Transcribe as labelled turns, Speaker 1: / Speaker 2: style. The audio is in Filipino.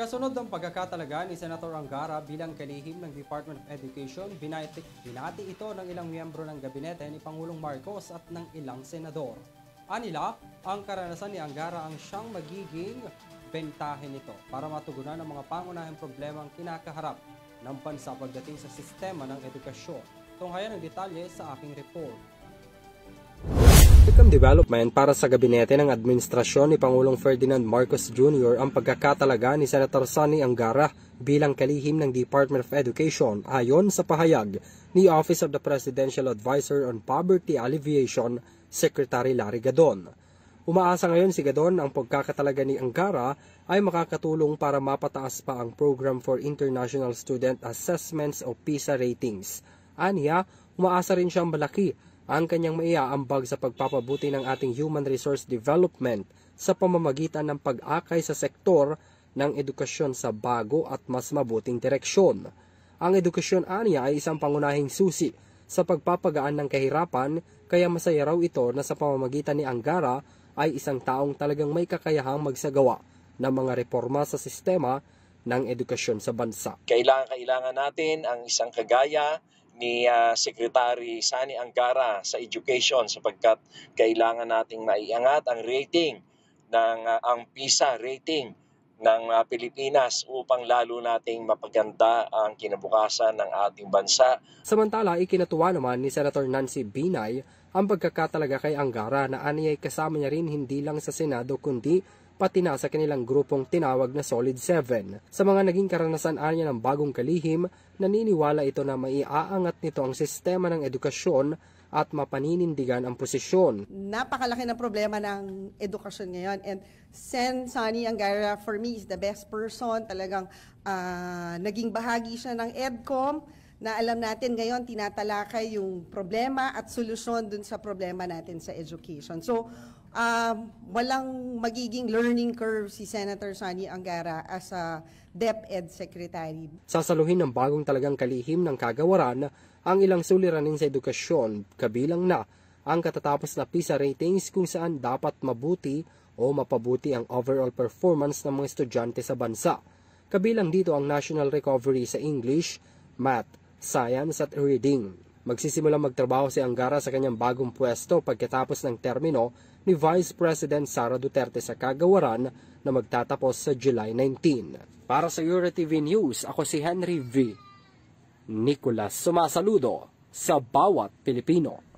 Speaker 1: Kasunod ng pagkakatalaga ni Senator Angara bilang kalihim ng Department of Education, binati, binati ito ng ilang miyembro ng gabinete ni Pangulong Marcos at ng ilang senador. Anila, ang karanasan ni Angara ang siyang magiging bentahin nito para matugunan ang mga pangunahing problema ang kinakaharap ng bansa pagdating sa sistema ng edukasyon. Tunghayan ang detalye sa aking report. Become development para sa gabinete ng administrasyon ni Pangulong Ferdinand Marcos Jr. ang pagkakatalaga ni Senator Sonny Angara bilang kalihim ng Department of Education ayon sa pahayag ni Office of the Presidential Advisor on Poverty Alleviation, Secretary Larry Gadon. Umaasa ngayon si Gadon ang pagkakatalaga ni Angara ay makakatulong para mapataas pa ang Program for International Student Assessments o PISA ratings. Anya, umaasa rin siyang malaki ang kanyang maiaambag sa pagpapabuti ng ating human resource development sa pamamagitan ng pag-akay sa sektor ng edukasyon sa bago at mas mabuting direksyon. Ang edukasyon aniya ay isang pangunahing susi sa pagpapagaan ng kahirapan kaya masaya raw ito na sa pamamagitan ni Angara ay isang taong talagang may kakayahang magsagawa ng mga reforma sa sistema ng edukasyon sa bansa.
Speaker 2: Kailangan-kailangan natin ang isang kagaya ni uh, Secretary Sani Angara sa education sapagkat kailangan nating maiangat ang rating ng uh, ang PISA rating ng uh, Pilipinas upang lalo nating mapaganda ang kinabukasan ng ating bansa.
Speaker 1: Samantala, ikinatuwa naman ni Senator Nancy Binay ang pagkakatalaga kay Angara na aniyay kasama niya rin hindi lang sa Senado kundi pati na sa kanilang grupong tinawag na Solid 7. Sa mga naging karanasan anya ng bagong kalihim, naniniwala ito na maiaangat nito ang sistema ng edukasyon at mapaninindigan ang posisyon.
Speaker 3: Napakalaki ng problema ng edukasyon ngayon and Sen Sani Angara for me is the best person. Talagang uh, naging bahagi siya ng EDCOM na alam natin ngayon tinatalakay yung problema at solusyon dun sa problema natin sa education. So, um, walang magiging learning curve si Senator Sonny Angara as a DepEd Secretary.
Speaker 1: Sasaluhin ng bagong talagang kalihim ng kagawaran ang ilang suliranin sa edukasyon kabilang na ang katatapos na PISA ratings kung saan dapat mabuti o mapabuti ang overall performance ng mga estudyante sa bansa. Kabilang dito ang National Recovery sa English, Math, Science at Reading. Magsisimula magtrabaho si Angara sa kanyang bagong pwesto pagkatapos ng termino ni Vice President Sara Duterte sa kagawaran na magtatapos sa July 19. Para sa EuroTV News, ako si Henry V. Nicolas sumasaludo sa bawat Pilipino.